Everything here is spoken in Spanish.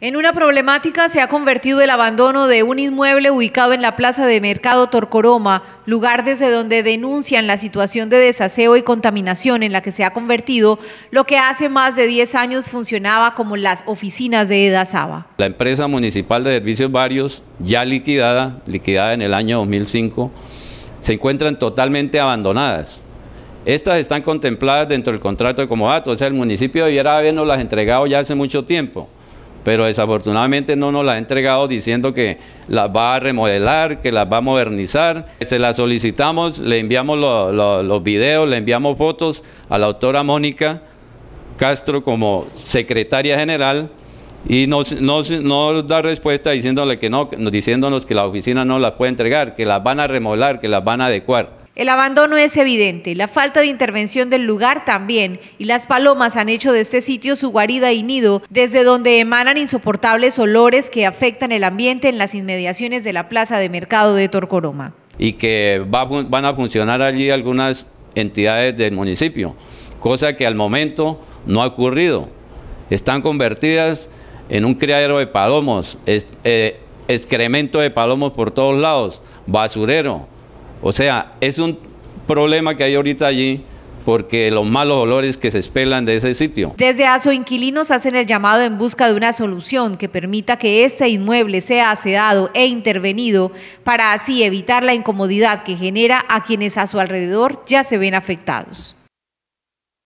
En una problemática se ha convertido el abandono de un inmueble ubicado en la plaza de Mercado Torcoroma, lugar desde donde denuncian la situación de desaseo y contaminación en la que se ha convertido lo que hace más de 10 años funcionaba como las oficinas de Edasaba. La empresa municipal de servicios varios, ya liquidada, liquidada en el año 2005, se encuentran totalmente abandonadas. Estas están contempladas dentro del contrato de comodato, o sea, el municipio debiera habernos las entregado ya hace mucho tiempo pero desafortunadamente no nos la ha entregado diciendo que las va a remodelar, que las va a modernizar. Se la solicitamos, le enviamos los videos, le enviamos fotos a la autora Mónica Castro como secretaria general y nos, nos, nos, da respuesta diciéndole que no, diciéndonos que la oficina no la puede entregar, que las van a remodelar, que las van a adecuar. El abandono es evidente, la falta de intervención del lugar también, y las palomas han hecho de este sitio su guarida y nido, desde donde emanan insoportables olores que afectan el ambiente en las inmediaciones de la plaza de mercado de Torcoroma. Y que van a funcionar allí algunas entidades del municipio, cosa que al momento no ha ocurrido. Están convertidas en un criadero de palomos, eh, excremento de palomos por todos lados, basurero, o sea, es un problema que hay ahorita allí porque los malos olores que se espelan de ese sitio. Desde ASO Inquilinos hacen el llamado en busca de una solución que permita que este inmueble sea aseado e intervenido para así evitar la incomodidad que genera a quienes a su alrededor ya se ven afectados.